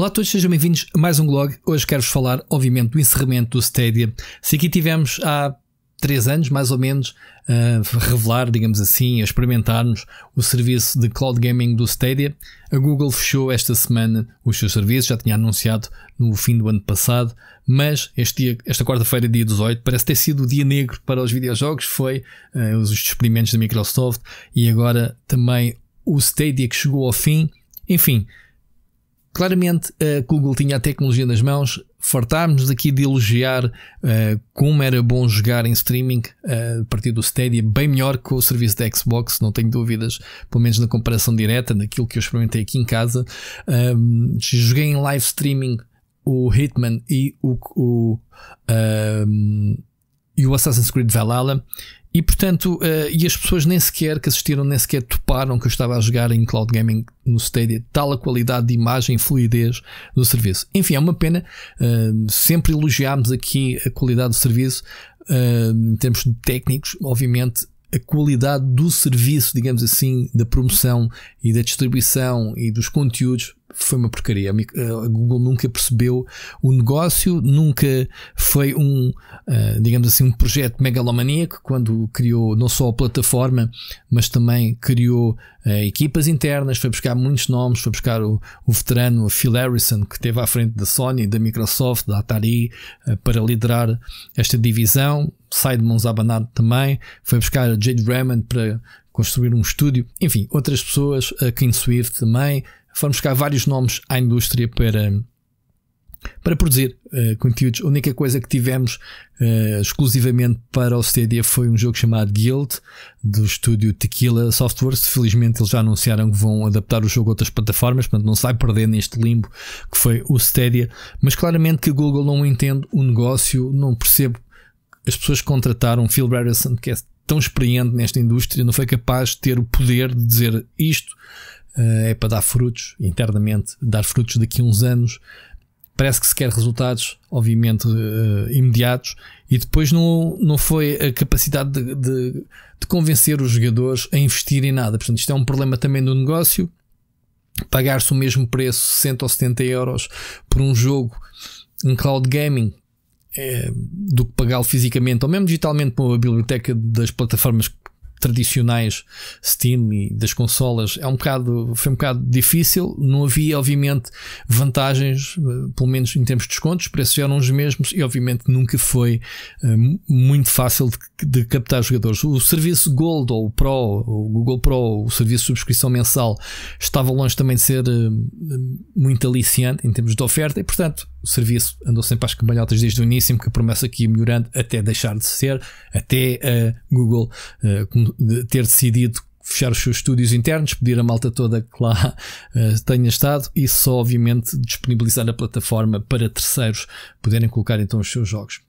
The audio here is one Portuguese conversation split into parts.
Olá a todos, sejam bem-vindos a mais um blog. Hoje quero-vos falar, obviamente, do encerramento do Stadia. Se aqui tivemos há 3 anos, mais ou menos, a revelar, digamos assim, a experimentarmos o serviço de cloud gaming do Stadia, a Google fechou esta semana os seus serviços, já tinha anunciado no fim do ano passado, mas este dia, esta quarta-feira, dia 18, parece ter sido o dia negro para os videojogos, foi uh, os experimentos da Microsoft e agora também o Stadia que chegou ao fim. Enfim, Claramente a Google tinha a tecnologia nas mãos, fartámos-nos aqui de elogiar uh, como era bom jogar em streaming uh, a partir do Stadia, bem melhor que o serviço da Xbox, não tenho dúvidas, pelo menos na comparação direta, naquilo que eu experimentei aqui em casa. Um, joguei em live streaming o Hitman e o, o um, e o Assassin's Creed Valhalla e portanto, uh, e as pessoas nem sequer que assistiram, nem sequer toparam que eu estava a jogar em cloud gaming no Stadia, tal a qualidade de imagem e fluidez do serviço. Enfim, é uma pena. Uh, sempre elogiámos aqui a qualidade do serviço, uh, em termos técnicos, obviamente. A qualidade do serviço, digamos assim, da promoção e da distribuição e dos conteúdos foi uma porcaria. A Google nunca percebeu o negócio, nunca foi um, ah, digamos assim, um projeto megalomaníaco quando criou não só a plataforma, mas também criou ah, equipas internas, foi buscar muitos nomes, foi buscar o, o veterano Phil Harrison, que esteve à frente da Sony, da Microsoft, da Atari, ah, para liderar esta divisão. Sai de mãos abanado também, foi buscar Jade Raymond para construir um estúdio, enfim, outras pessoas, a King Swift também, foram buscar vários nomes à indústria para, para produzir uh, conteúdos. A única coisa que tivemos uh, exclusivamente para o CD foi um jogo chamado Guild, do estúdio Tequila Softworks. Felizmente eles já anunciaram que vão adaptar o jogo a outras plataformas, portanto não se vai perder neste limbo que foi o Stadia. Mas claramente que a Google não entende o negócio, não percebo. As pessoas que contrataram Phil Harrison, que é tão experiente nesta indústria, não foi capaz de ter o poder de dizer isto eh, é para dar frutos internamente, dar frutos daqui a uns anos. Parece que se quer resultados, obviamente, eh, imediatos, e depois não, não foi a capacidade de, de, de convencer os jogadores a investir em nada. Portanto, isto é um problema também do negócio. Pagar-se o mesmo preço, 60 ou 70 euros, por um jogo em cloud gaming é, do que pagá-lo fisicamente ou mesmo digitalmente para a biblioteca das plataformas tradicionais Steam e das consolas é um bocado, foi um bocado difícil. Não havia, obviamente, vantagens, eh, pelo menos em termos de descontos, os preços eram os mesmos e, obviamente, nunca foi eh, muito fácil de, de, captar jogadores. O serviço Gold ou Pro, o Google Pro, o serviço de subscrição mensal, estava longe também de ser eh, muito aliciante em termos de oferta e, portanto, o serviço andou sempre às cambalhotas desde o início, porque a promessa que ia melhorando até deixar de ser, até a Google uh, ter decidido fechar os seus estúdios internos, pedir a malta toda que lá uh, tenha estado e só, obviamente, disponibilizar a plataforma para terceiros poderem colocar então os seus jogos.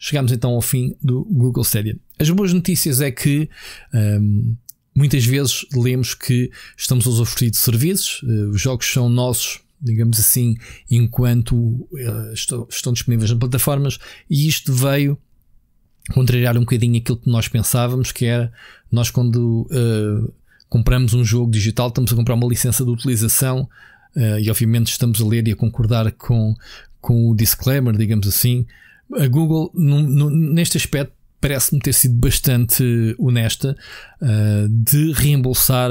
Chegamos então ao fim do Google Stadia. As boas notícias é que um, ehm, muitas vezes lemos que estamos a usufruir de serviços, uh, os jogos são nossos digamos assim, enquanto uh, eh, estão, estão disponíveis nas plataformas, e isto veio contrariar um bocadinho aquilo que nós pensávamos, que era nós quando uh, compramos um jogo digital, estamos a comprar uma licença de utilização uh, e obviamente estamos a ler e a concordar com, com o disclaimer, digamos assim. A Google, num, num, neste aspecto, parece-me ter sido bastante honesta uh, de reembolsar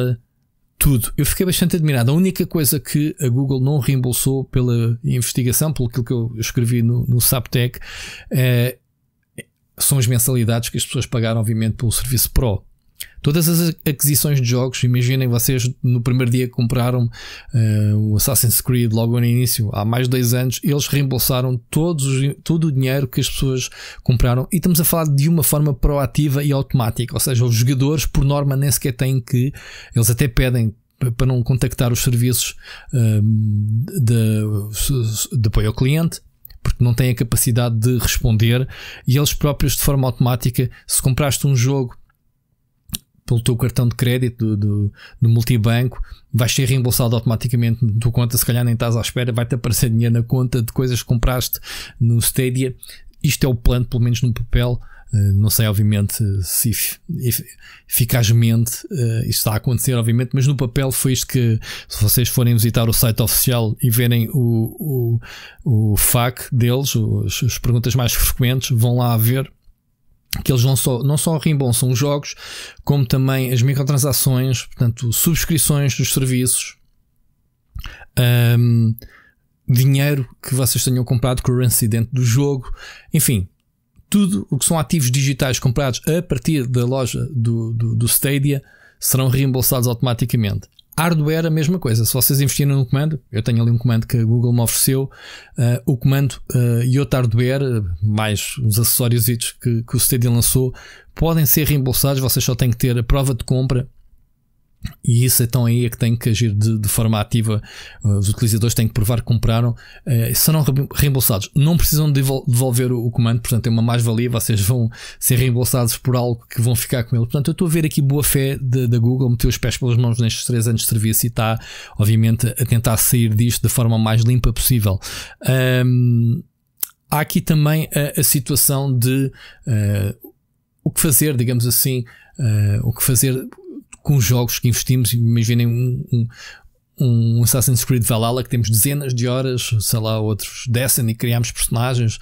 tudo. Eu fiquei bastante admirado. A única coisa que a Google não reembolsou pela investigação, pelo que eu escrevi no, no Saptec, é, são as mensalidades que as pessoas pagaram, obviamente, pelo serviço Pro. Todas as aquisições de jogos, imaginem vocês no primeiro dia que compraram uh, o Assassin's Creed logo no início, há mais de dois anos, eles reembolsaram todos, todo o dinheiro que as pessoas compraram e estamos a falar de uma forma proativa e automática, ou seja, os jogadores por norma nem sequer têm que, eles até pedem para não contactar os serviços uh, de, de apoio ao cliente, porque não têm a capacidade de responder e eles próprios de forma automática, se compraste um jogo pelo teu cartão de crédito do, do, do multibanco, vais ser reembolsado automaticamente na tua conta, se calhar nem estás à espera, vai-te aparecer dinheiro na conta de coisas que compraste no Stadia. Isto é o plano, pelo menos no papel. Eh, não sei, obviamente, se eficazmente eh, isto está a acontecer, obviamente, mas no papel foi isto que, se vocês forem visitar o site oficial e verem o, o, o FAQ deles, as perguntas mais frequentes, vão lá ver que eles não só, não só reembolsam os jogos, como também as microtransações, portanto, subscrições dos serviços, um, dinheiro que vocês tenham comprado, currency dentro do jogo, enfim, tudo o que são ativos digitais comprados a partir da loja do, do, do Stadia serão reembolsados automaticamente. Hardware, a mesma coisa. Se vocês investirem num comando, eu tenho ali um comando que a Google me ofereceu, uh, o comando uh, e outro hardware, eh, mais os acessórios que, que o Stadia lançou, podem ser reembolsados. Vocês só têm que ter a prova de compra e isso então aí é que tem que agir de, de forma ativa. Eh, os utilizadores têm que provar que compraram, eh, serão reembolsados. Não precisam devolver o, o comando, portanto é uma mais-valia. Vocês vão ser reembolsados por algo que vão ficar com ele. Portanto, eu estou a ver aqui boa fé da Google, meteu os pés pelas mãos nestes três anos de serviço e está, obviamente, a tentar sair disto da forma mais limpa possível. Um, há aqui também a, a situação de uh, o que fazer, digamos assim, uh, o que fazer com jogos que investimos, imaginem um, um, um Assassin's Creed Valhalla que temos dezenas de horas, sei lá, outros e criamos personagens,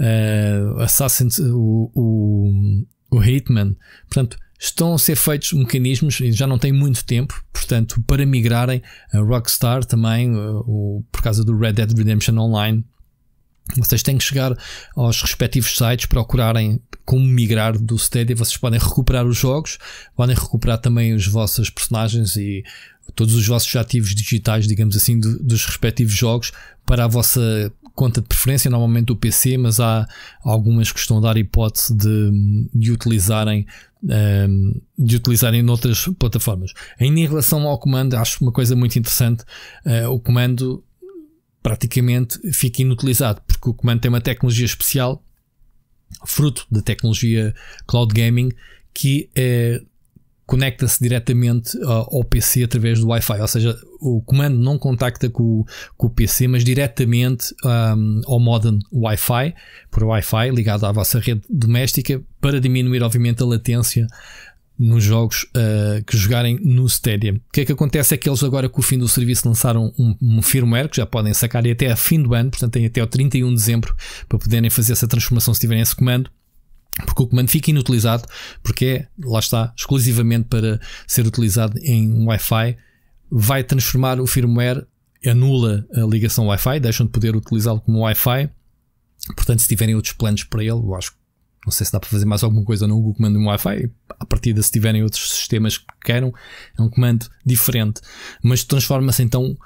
uh, Assassin's, o, o, o Hitman. Portanto, estão a ser feitos mecanismos e já não tem muito tempo, portanto, para migrarem a Rockstar também, eh, o, por causa do Red Dead Redemption Online, vocês têm que chegar aos respectivos sites, procurarem como migrar do Stadia. Vocês podem recuperar os jogos, podem recuperar também os vossos personagens e todos os vossos ativos digitais, digamos assim, do, dos respectivos jogos para a vossa conta de preferência, normalmente o PC, mas há algumas que estão a dar hipótese de, de utilizarem ehm, de utilizarem noutras plataformas. Ainda em relação ao comando, acho uma coisa muito interessante. Eh, o comando praticamente fica inutilizado, porque o comando tem uma tecnologia especial, fruto da tecnologia cloud gaming, que é, conecta-se diretamente ao PC através do Wi-Fi, ou seja, o comando não contacta com, com o PC, mas diretamente um, ao modem Wi-Fi, por Wi-Fi ligado à vossa rede doméstica, para diminuir, obviamente, a latência nos jogos uh, que jogarem no Stadia. O que é que acontece é que eles agora com o fim do serviço lançaram um, um firmware que já podem sacar e até a fim do ano, portanto têm até o 31 de dezembro para poderem fazer essa transformação se tiverem esse comando. Porque o comando fica inutilizado, porque é, lá está, exclusivamente para ser utilizado em Wi-Fi, vai transformar o firmware, anula a ligação Wi-Fi, deixam de poder utilizá-lo como Wi-Fi. Portanto, se tiverem outros planos para ele, eu acho que não sei se dá para fazer mais alguma coisa no Google comando em Wi-Fi. A partir de se tiverem outros sistemas que queiram, é um comando diferente. Mas transforma-se então, uh,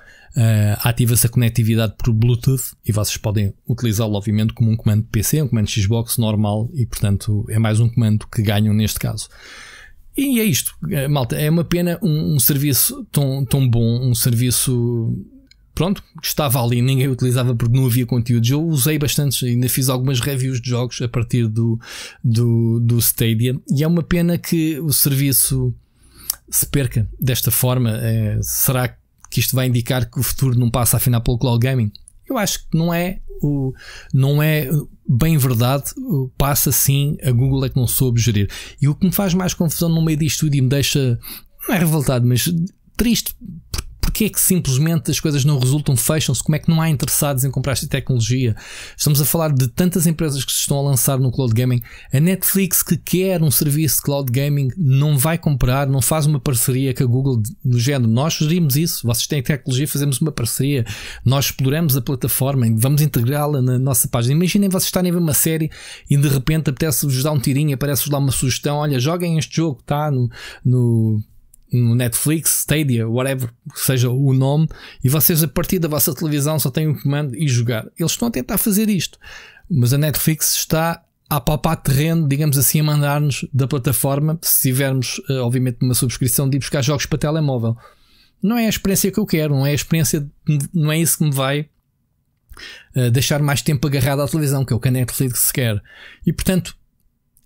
ativa-se a conectividade por Bluetooth e vocês podem utilizá-lo, obviamente, como um comando PC, um comando Xbox normal e, portanto, é mais um comando que ganham neste caso. E é isto, eh, malta. É uma pena um, um serviço tão, tão bom, um serviço pronto, estava ali, ninguém utilizava porque não havia conteúdo. Eu usei bastante, ainda fiz algumas reviews de jogos a partir do, do, do Stadia. E é uma pena que o serviço se perca desta forma. É, será que isto vai indicar que o futuro não passa afinal pelo cloud gaming? Eu acho que não é o, não é bem verdade, passa sim, a Google é que não soube gerir. E o que me faz mais confusão no meio disto e me deixa, não é revoltado, mas triste Porquê é que simplesmente as coisas não resultam, fecham-se? Como é que não há interessados em comprar esta tecnologia? Estamos a falar de tantas empresas que se estão a lançar no cloud gaming. A Netflix, que quer um serviço de cloud gaming, não vai comprar, não faz uma parceria com a Google no género. Nós sugerimos isso, vocês têm tecnologia, fazemos uma parceria. Nós exploramos a plataforma, vamos integrá-la na nossa página. Imaginem vocês estarem a ver uma série e de repente apetece-vos dar um tirinho, aparece-vos lá uma sugestão: olha, joguem este jogo, está no, no no Netflix, Stadia, whatever, seja o nome, e vocês a partir da vossa televisão só têm um comando e jogar. Eles estão a tentar fazer isto, mas a Netflix está a palpar terreno, digamos assim, a mandar-nos da plataforma, se tivermos, eh, obviamente, uma subscrição de ir buscar jogos para telemóvel. Não é a experiência que eu quero, não é a experiência, não é isso que me vai eh, deixar mais tempo agarrado à televisão, que é o que a Netflix quer. E portanto,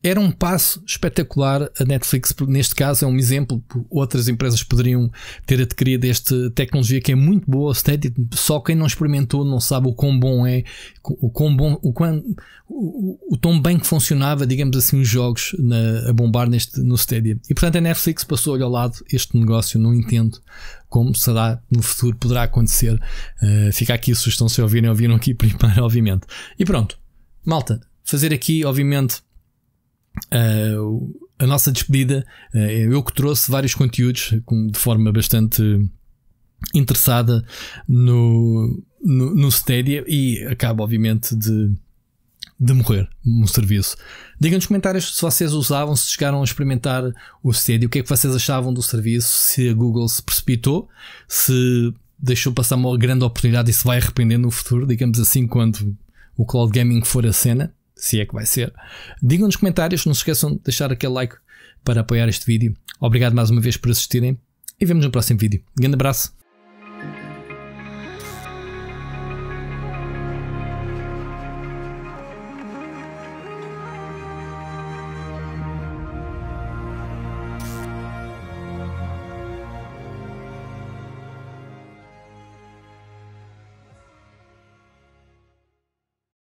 era um passo espetacular. A Netflix, neste caso, é um exemplo. Outras empresas poderiam ter adquirido esta tecnologia que é muito boa, só quem não experimentou não sabe o quão bom é, o quão bom, o, quão, o, o, tão bem que funcionava, digamos assim, os jogos na, a bombar neste, no Stadia. E portanto a Netflix passou lhe ao lado este negócio, não entendo como será no futuro, poderá acontecer. Uh, fica aqui a sugestão se ouvirem, ouviram aqui primeiro, obviamente. E pronto, malta, fazer aqui, obviamente uh, a nossa despedida. Uh, eu que trouxe vários conteúdos com, de forma bastante interessada no, no, no Stadia e acabo, obviamente, de de morrer um serviço. Digam nos comentários se vocês usavam, se chegaram a experimentar o Stadia, o que é que vocês achavam do serviço, se a Google se precipitou, se deixou passar uma grande oportunidade e se vai arrepender no futuro, digamos assim, quando o cloud gaming for a cena se é que vai ser. Digam nos comentários, não se esqueçam de deixar aquele like para apoiar este vídeo. Obrigado mais uma vez por assistirem e vemos no próximo vídeo. Um grande abraço.